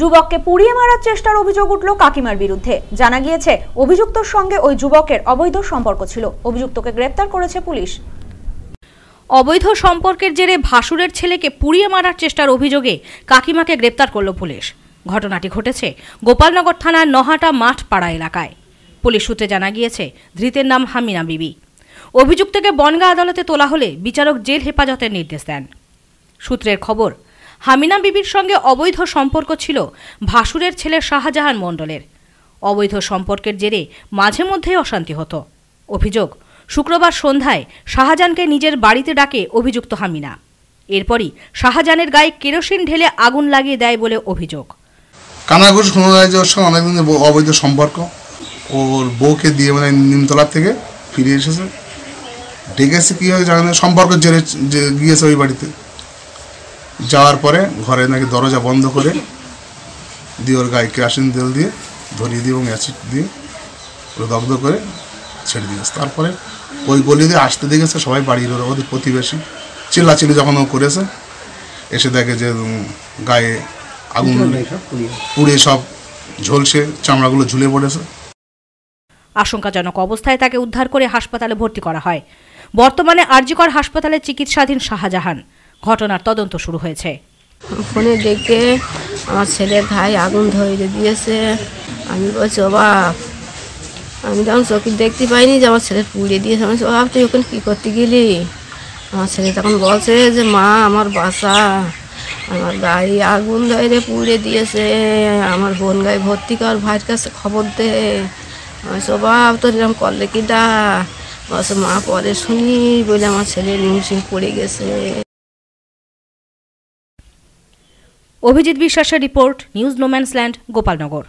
যুবককে পুড়িয়ে মারার চেষ্টার অভিযোগ উঠল কাকিমার বিরুদ্ধে জানা গিয়েছে অভিযুক্তর সঙ্গে ওই যুবকের অবৈধ সম্পর্ক ছিল অভিযুক্তকে গ্রেপ্তার করেছে পুলিশ অবৈধ সম্পর্কের জেরে ভাসুরের ছেলেকে পুড়িয়ে মারার চেষ্টার অভিযোগে কাকিমাকে গ্রেপ্তার করল পুলিশ ঘটনাটি ঘটেছে গোপালনগর থানার নহাটা মাঠ পাড়া এলাকায় পুলিশ সূত্রে জানা গিয়েছে ধৃতের নাম হামিনা বিবি অভিযুক্তকে বনগা আদালতে তোলা হলে বিচারক জেল হেফাজতের নির্দেশ দেন সূত্রের খবর হামিনা বিবির সঙ্গে অবৈধ সম্পর্ক ছিল ভাসুরের ছেলে শাহজাহান মণ্ডলের অবৈধ সম্পর্কের জেরে মাঝে মধ্যেই অশান্তি হতো অভিযোগ শুক্রবার সন্ধ্যায় শাহজাহানকে নিজের বাড়িতে ডাকে অভিযুক্ত হামিনা এরপরই শাহজাহানের গায়ে কেরোসিন ঢেলে আগুন লাগিয়ে দেয় বলে অভিযোগ কানাঘুষ শোনা যে অনেকদিন অবৈধ সম্পর্ক ওর বউকে দিয়ে মানে নিমতলার থেকে ফিরে এসেছে ডেকেছে কী হয়েছে জানে সম্পর্ক জেরে গিয়েছে ওই বাড়িতে যাওয়ার পরে ঘরে নাকি দরজা বন্ধ করে দিয়ে ওর গায়ে কেরাসিন তেল দিয়ে ধরিয়ে দিয়ে এবং অ্যাসিড দিয়ে ওরা দগ্ধ করে ছেড়ে দিয়ে তারপরে ওই গলি দিয়ে আসতে দেখেছে সবাই বাড়ির ওদের প্রতিবেশী চিল্লাচিল্লি যখন ও করেছে এসে দেখে যে গায়ে আগুন পুড়ে সব ঝলসে চামড়াগুলো ঝুলে পড়েছে আশঙ্কাজনক অবস্থায় তাকে উদ্ধার করে হাসপাতালে ভর্তি করা হয় বর্তমানে আরজিকর হাসপাতালে চিকিৎসাধীন শাহজাহান ঘটনার তদন্ত শুরু হয়েছে ফোনে দেখে আমার ছেলের ভাই আগুন ধরিয়ে দিয়েছে আমি বলছি ও আমি তখন চোখে দেখতে পাইনি যে আমার ছেলে পুড়িয়ে দিয়েছে আমি ও তুই ওখানে কী করতে গেলি আমার ছেলে তখন বলছে যে মা আমার বাসা আমার গাড়ি আগুন ধরে পুড়ে দিয়েছে আমার বোন গায়ে ভর্তি কর ভাইয়ের কাছে খবর দে আমি সবাব তোর এরকম করলে কি দা বলছে মা পরে শুনি বলে আমার ছেলে নিমসিম পড়ে গেছে অভিজিৎ বিশ্বাসের রিপোর্ট নিউজ নোম্যান্সল্যান্ড গোপালনগর